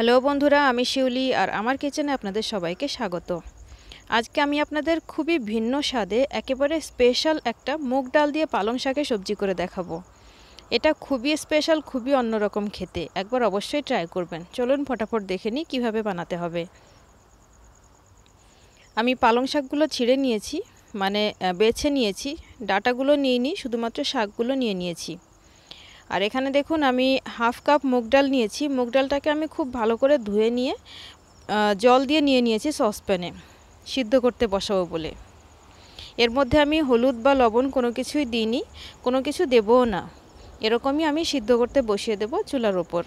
Hello বন্ধুরা আমি শিউলি আর আমার কিচেনে আপনাদের সবাইকে স্বাগত আজকে আমি আপনাদের খুবই ভিন্ন স্বাদে একেবারে স্পেশাল একটা মুগ ডাল দিয়ে পালং শাকে সবজি করে দেখাবো এটা খুবই স্পেশাল খুবই অন্যরকম খেতে একবার অবশ্যই ট্রাই করবেন চলুন ফটাফট দেখে নিই কীভাবে বানাতে হবে আমি পালং শাকগুলো ছিঁড়ে নিয়েছি মানে বেছে নিয়েছি ডাটাগুলো নিয়ে নিই শুধুমাত্র শাকগুলো নিয়ে নিয়েছি আর এখানে দেখুন আমি হাফ কাপ মুগ ডাল নিয়েছি মুগ ডালটাকে আমি খুব ভালো করে ধুয়ে নিয়ে জল দিয়ে নিয়ে নিয়েছি সসপ্যানে সিদ্ধ করতে বসাবো বলে এর মধ্যে আমি হলুদ বা লবণ কোনো কিছুই দিইনি কোনো কিছু দেবও না এরকমই আমি সিদ্ধ করতে বসিয়ে দেব চুলার ওপর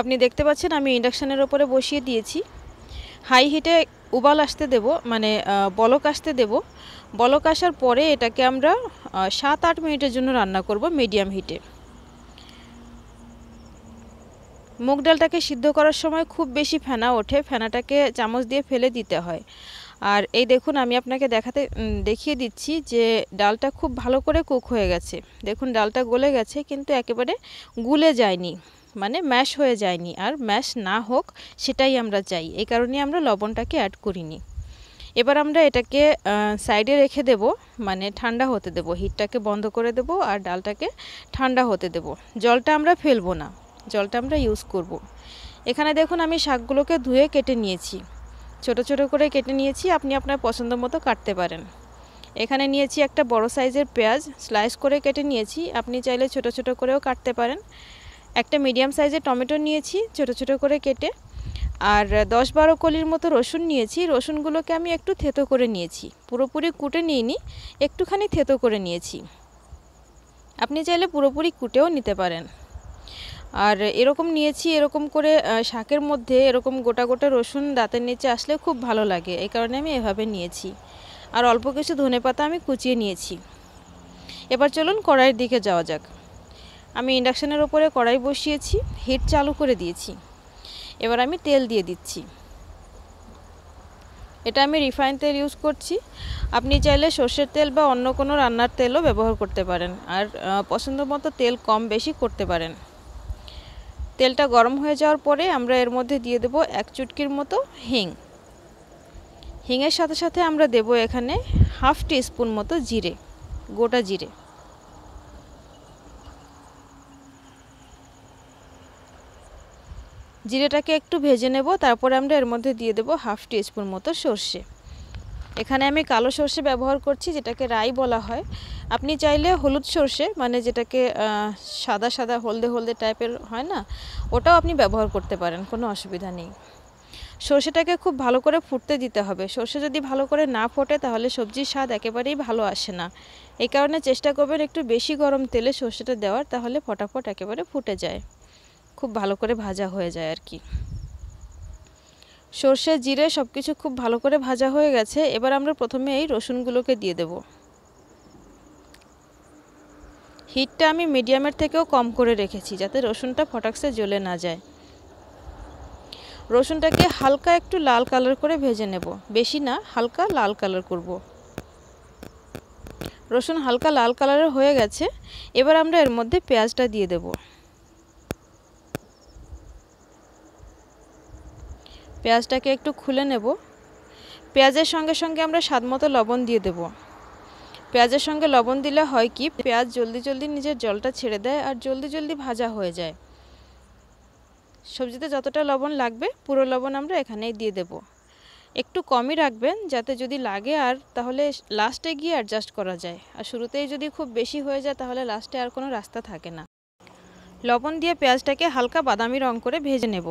আপনি দেখতে পাচ্ছেন আমি ইন্ডাকশানের ওপরে বসিয়ে দিয়েছি হাই হিটে উবাল আসতে দেব মানে বলক আসতে দেব বলক আসার পরে এটাকে আমরা সাত আট মিনিটের জন্য রান্না করব মিডিয়াম হিটে মুগ ডালটাকে সিদ্ধ করার সময় খুব বেশি ফেনা ওঠে ফেনাটাকে চামচ দিয়ে ফেলে দিতে হয় আর এই দেখুন আমি আপনাকে দেখাতে দেখিয়ে দিচ্ছি যে ডালটা খুব ভালো করে কুক হয়ে গেছে দেখুন ডালটা গলে গেছে কিন্তু একেবারে গুলে যায়নি মানে ম্যাশ হয়ে যায়নি আর ম্যাশ না হোক সেটাই আমরা চাই এই কারণে আমরা লবণটাকে অ্যাড করিনি এবার আমরা এটাকে সাইডে রেখে দেব মানে ঠান্ডা হতে দেব হিটটাকে বন্ধ করে দেব আর ডালটাকে ঠান্ডা হতে দেব জলটা আমরা ফেলবো না জলটা আমরা ইউজ করব। এখানে দেখুন আমি শাকগুলোকে ধুয়ে কেটে নিয়েছি ছোট ছোট করে কেটে নিয়েছি আপনি আপনার পছন্দ মতো কাটতে পারেন এখানে নিয়েছি একটা বড় সাইজের পেঁয়াজ স্লাইস করে কেটে নিয়েছি আপনি চাইলে ছোট ছোট করেও কাটতে পারেন একটা মিডিয়াম সাইজের টমেটো নিয়েছি ছোট ছোট করে কেটে আর দশ বারো কলির মতো রসুন নিয়েছি রসুনগুলোকে আমি একটু থেতো করে নিয়েছি পুরোপুরি কুটে নিইনি একটুখানি থেতো করে নিয়েছি আপনি চাইলে পুরোপুরি কুটেও নিতে পারেন আর এরকম নিয়েছি এরকম করে শাকের মধ্যে এরকম গোটা গোটা রসুন দাঁতের নিচে আসলে খুব ভালো লাগে এই কারণে আমি এভাবে নিয়েছি আর অল্প কিছু ধনে পাতা আমি কুচিয়ে নিয়েছি এবার চলুন কড়াইয়ের দিকে যাওয়া যাক আমি ইন্ডাকশানের ওপরে কড়াই বসিয়েছি হিট চালু করে দিয়েছি এবার আমি তেল দিয়ে দিচ্ছি এটা আমি রিফাইন তেল ইউজ করছি আপনি চাইলে সর্ষের তেল বা অন্য কোনো রান্নার তেলও ব্যবহার করতে পারেন আর পছন্দ মতো তেল কম বেশি করতে পারেন তেলটা গরম হয়ে যাওয়ার পরে আমরা এর মধ্যে দিয়ে দেব এক চুটকির মতো হিং হিংয়ের সাথে সাথে আমরা দেব এখানে হাফ টি স্পুন মতো জিরে গোটা জিরে জিরেটাকে একটু ভেজে নেব তারপরে আমরা এর মধ্যে দিয়ে দেব হাফ টিস্পুন মতো সর্ষে এখানে আমি কালো সর্ষে ব্যবহার করছি যেটাকে রাই বলা হয় আপনি চাইলে হলুদ সর্ষে মানে যেটাকে সাদা সাদা হলদে হলদে টাইপের হয় না ওটাও আপনি ব্যবহার করতে পারেন কোনো অসুবিধা নেই সর্ষেটাকে খুব ভালো করে ফুটতে দিতে হবে সর্ষে যদি ভালো করে না ফোটে তাহলে সবজির স্বাদ একেবারেই ভালো আসে না এই কারণে চেষ্টা করবেন একটু বেশি গরম তেলে সর্ষেটা দেওয়ার তাহলে ফটাফট একেবারে ফুটে যায় খুব ভালো করে ভাজা হয়ে যায় আর কি সর্ষে জিরে সব কিছু খুব ভালো করে ভাজা হয়ে গেছে এবার আমরা প্রথমে এই রসুনগুলোকে দিয়ে দেব হিটটা আমি মিডিয়ামের থেকেও কম করে রেখেছি যাতে রসুনটা ফটাক্সে জ্বলে না যায় রসুনটাকে হালকা একটু লাল কালার করে ভেজে নেব বেশি না হালকা লাল কালার করব। রসুন হালকা লাল কালারের হয়ে গেছে এবার আমরা এর মধ্যে পেঁয়াজটা দিয়ে দেবো পেঁয়াজটাকে একটু খুলে নেব পেঁয়াজের সঙ্গে সঙ্গে আমরা স্বাদমতো লবণ দিয়ে দেব পেঁয়াজের সঙ্গে লবণ দিলে হয় কি পেঁয়াজ জলদি জলদি নিজের জলটা ছেড়ে দেয় আর জলদি জলদি ভাজা হয়ে যায় সবজিতে যতটা লবণ লাগবে পুরো লবণ আমরা এখানেই দিয়ে দেব একটু কমই রাখবেন যাতে যদি লাগে আর তাহলে লাস্টে গিয়ে অ্যাডজাস্ট করা যায় আর শুরুতেই যদি খুব বেশি হয়ে যায় তাহলে লাস্টে আর কোনো রাস্তা থাকে না লবণ দিয়ে পেঁয়াজটাকে হালকা বাদামি রং করে ভেজে নেব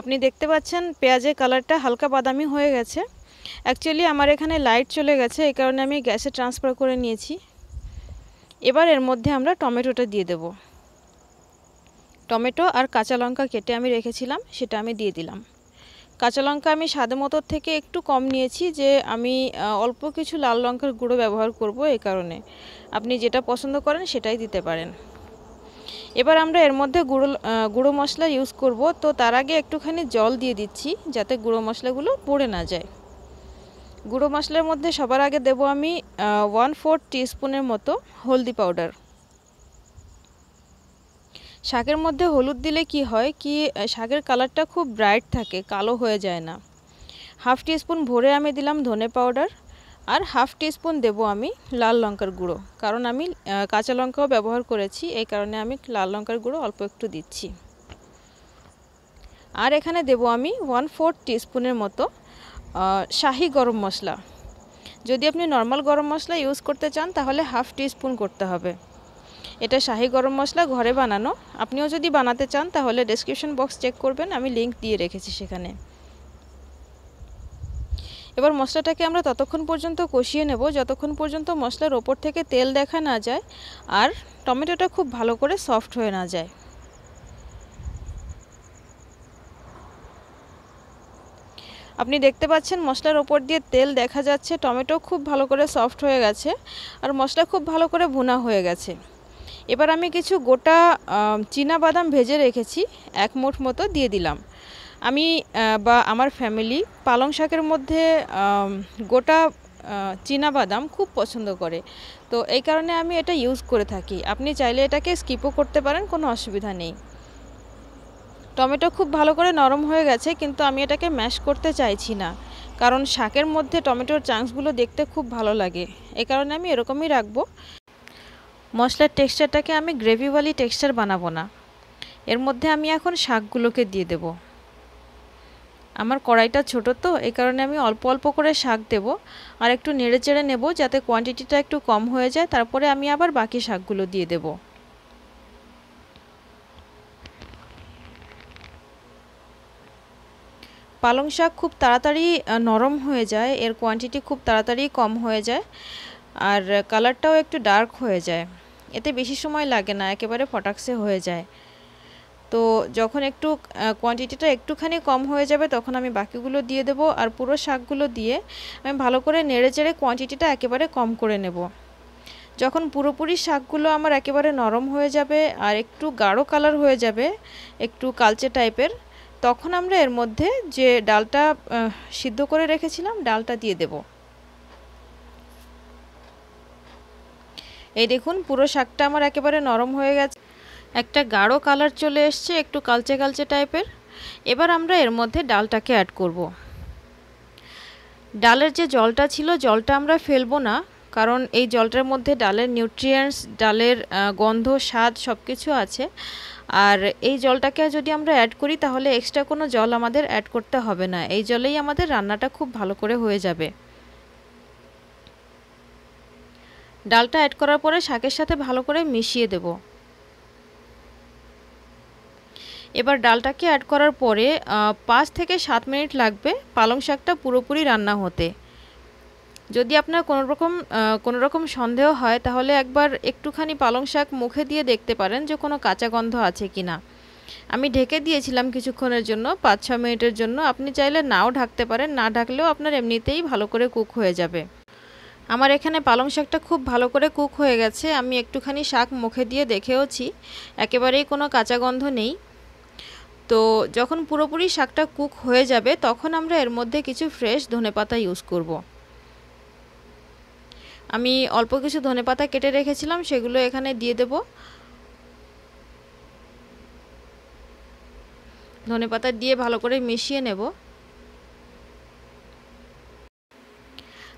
আপনি দেখতে পাচ্ছেন পেঁয়াজের কালারটা হালকা বাদামি হয়ে গেছে অ্যাকচুয়ালি আমার এখানে লাইট চলে গেছে এই কারণে আমি গ্যাসে ট্রান্সফার করে নিয়েছি এবার এর মধ্যে আমরা টমেটোটা দিয়ে দেব টমেটো আর কাঁচা লঙ্কা কেটে আমি রেখেছিলাম সেটা আমি দিয়ে দিলাম কাঁচা লঙ্কা আমি স্বাদ থেকে একটু কম নিয়েছি যে আমি অল্প কিছু লাল লঙ্কার গুঁড়ো ব্যবহার করব এই কারণে আপনি যেটা পছন্দ করেন সেটাই দিতে পারেন এবার আমরা এর মধ্যে গুঁড়ো গুঁড়ো মশলা ইউজ করব তো তার আগে একটুখানি জল দিয়ে দিচ্ছি যাতে গুঁড়ো মশলাগুলো পড়ে না যায় গুঁড়ো মশলার মধ্যে সবার আগে দেব আমি ওয়ান ফোর টিস্পুনের মতো হলদি পাউডার শাকের মধ্যে হলুদ দিলে কি হয় কি শাকের কালারটা খুব ব্রাইট থাকে কালো হয়ে যায় না হাফ টিস্পুন ভরে আমি দিলাম ধনে পাউডার আর হাফ টিস্পুন দেব আমি লাল লঙ্কার গুঁড়ো কারণ আমি কাঁচা লঙ্কাও ব্যবহার করেছি এই কারণে আমি লাল লঙ্কার গুঁড়ো অল্প একটু দিচ্ছি আর এখানে দেব আমি ওয়ান ফোর টিস্পুনের মতো শাহি গরম মশলা যদি আপনি নর্মাল গরম মশলা ইউজ করতে চান তাহলে হাফ টিস্পুন করতে হবে এটা শাহি গরম মশলা ঘরে বানানো আপনিও যদি বানাতে চান তাহলে ডেসক্রিপশন বক্স চেক করবেন আমি লিঙ্ক দিয়ে রেখেছি সেখানে এবার মশলাটাকে আমরা ততক্ষণ পর্যন্ত কষিয়ে নেব যতক্ষণ পর্যন্ত মশলার ওপর থেকে তেল দেখা না যায় আর টমেটোটা খুব ভালো করে সফট হয়ে না যায় আপনি দেখতে পাচ্ছেন মশলার ওপর দিয়ে তেল দেখা যাচ্ছে টমেটো খুব ভালো করে সফট হয়ে গেছে আর মশলা খুব ভালো করে ভুনা হয়ে গেছে এবার আমি কিছু গোটা বাদাম ভেজে রেখেছি এক মুঠ মতো দিয়ে দিলাম আমি বা আমার ফ্যামিলি পালং শাকের মধ্যে গোটা বাদাম খুব পছন্দ করে তো এই কারণে আমি এটা ইউজ করে থাকি আপনি চাইলে এটাকে স্কিপও করতে পারেন কোনো অসুবিধা নেই টমেটো খুব ভালো করে নরম হয়ে গেছে কিন্তু আমি এটাকে ম্যাশ করতে চাইছি না কারণ শাকের মধ্যে টমেটোর চাংসগুলো দেখতে খুব ভালো লাগে এ কারণে আমি এরকমই রাখবো মশলার টেক্সচারটাকে আমি গ্রেভিওয়ালি টেক্সচার বানাবো না এর মধ্যে আমি এখন শাকগুলোকে দিয়ে দেবো আমার কড়াইটা ছোট তো এই কারণে আমি অল্প অল্প করে শাক দেব আর একটু নেড়ে চেড়ে নেব যাতে কোয়ান্টিটিটা একটু কম হয়ে যায় তারপরে আমি আবার বাকি শাকগুলো দিয়ে দেব পালং শাক খুব তাড়াতাড়ি নরম হয়ে যায় এর কোয়ান্টিটি খুব তাড়াতাড়ি কম হয়ে যায় আর কালারটাও একটু ডার্ক হয়ে যায় এতে বেশি সময় লাগে না একেবারে ফটাক্সে হয়ে যায় তো যখন একটু কোয়ান্টিটিটা একটুখানি কম হয়ে যাবে তখন আমি বাকিগুলো দিয়ে দেব আর পুরো শাকগুলো দিয়ে আমি ভালো করে নেড়ে চেড়ে কোয়ান্টিটিটা একেবারে কম করে নেব যখন পুরোপুরি শাকগুলো আমার একেবারে নরম হয়ে যাবে আর একটু গাঢ় কালার হয়ে যাবে একটু কালচে টাইপের তখন আমরা এর মধ্যে যে ডালটা সিদ্ধ করে রেখেছিলাম ডালটা দিয়ে দেব এই দেখুন পুরো শাকটা আমার একেবারে নরম হয়ে গেছে একটা গাঢ় কালার চলে এসছে একটু কালচে কালচে টাইপের এবার আমরা এর মধ্যে ডালটাকে অ্যাড করব। ডালের যে জলটা ছিল জলটা আমরা ফেলবো না কারণ এই জলটার মধ্যে ডালের নিউট্রিয়েন্টস ডালের গন্ধ স্বাদ সব কিছু আছে আর এই জলটাকে যদি আমরা অ্যাড করি তাহলে এক্সট্রা কোনো জল আমাদের অ্যাড করতে হবে না এই জলেই আমাদের রান্নাটা খুব ভালো করে হয়ে যাবে ডালটা অ্যাড করার পরে শাকের সাথে ভালো করে মিশিয়ে দেবো এবার ডালটাকে অ্যাড করার পরে পাঁচ থেকে সাত মিনিট লাগবে পালং শাকটা পুরোপুরি রান্না হতে যদি আপনার কোনো রকম কোনো রকম সন্দেহ হয় তাহলে একবার একটুখানি পালং শাক মুখে দিয়ে দেখতে পারেন যে কোনো কাঁচা গন্ধ আছে কি না আমি ঢেকে দিয়েছিলাম কিছুক্ষণের জন্য পাঁচ ছ মিনিটের জন্য আপনি চাইলে নাও ঢাকতে পারেন না ঢাকলেও আপনার এমনিতেই ভালো করে কুক হয়ে যাবে আমার এখানে পালং শাকটা খুব ভালো করে কুক হয়ে গেছে আমি একটুখানি শাক মুখে দিয়ে দেখেওছি একেবারেই কোনো কাঁচা গন্ধ নেই তো যখন পুরোপুরি শাকটা কুক হয়ে যাবে তখন আমরা এর মধ্যে কিছু ফ্রেশ ধনেপাতা ইউজ করব। আমি অল্প কিছু ধনেপাতা কেটে রেখেছিলাম সেগুলো এখানে দিয়ে দেব ধনেপাতা দিয়ে ভালো করে মিশিয়ে নেব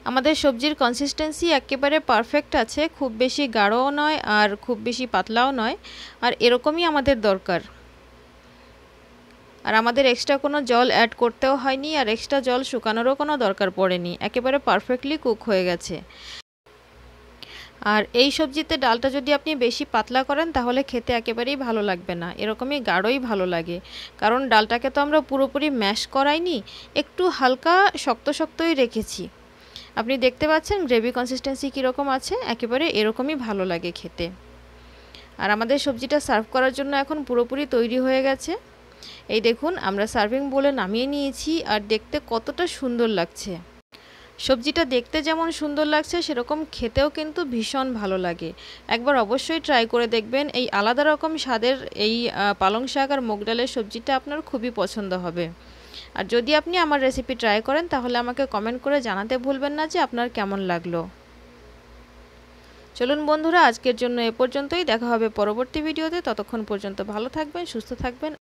আমাদের সবজির কনসিস্টেন্সি একেবারে পারফেক্ট আছে খুব বেশি গাঢ়ও নয় আর খুব বেশি পাতলাও নয় আর এরকমই আমাদের দরকার আর আমাদের এক্সট্রা কোনো জল অ্যাড করতেও হয়নি আর এক্সট্রা জল শুকানোরও কোনো দরকার পড়েনি একেবারে পারফেক্টলি কুক হয়ে গেছে আর এই সবজিতে ডালটা যদি আপনি বেশি পাতলা করেন তাহলে খেতে একেবারেই ভালো লাগবে না এরকমই গাঢ়ই ভালো লাগে কারণ ডালটাকে তো আমরা পুরোপুরি ম্যাশ করাইনি একটু হালকা শক্ত শক্তই রেখেছি আপনি দেখতে পাচ্ছেন গ্রেভি কনসিস্টেন্সি কীরকম আছে একেবারে এরকমই ভালো লাগে খেতে আর আমাদের সবজিটা সার্ভ করার জন্য এখন পুরোপুরি তৈরি হয়ে গেছে এই দেখুন আমরা সার্ভিং বলে নামিয়ে নিয়েছি আর দেখতে কতটা সুন্দর লাগছে সবজিটা দেখতে যেমন সুন্দর লাগছে সেরকম খেতেও কিন্তু ভীষণ ভালো লাগে একবার অবশ্যই ট্রাই করে দেখবেন এই আলাদা রকম স্বাদের এই পালং শাক আর মুগ ডালের সবজিটা আপনার খুবই পছন্দ হবে আর যদি আপনি আমার রেসিপি ট্রাই করেন তাহলে আমাকে কমেন্ট করে জানাতে ভুলবেন না যে আপনার কেমন লাগলো চলুন বন্ধুরা আজকের জন্য এ পর্যন্তই দেখা হবে পরবর্তী ভিডিওতে ততক্ষণ পর্যন্ত ভালো থাকবেন সুস্থ থাকবেন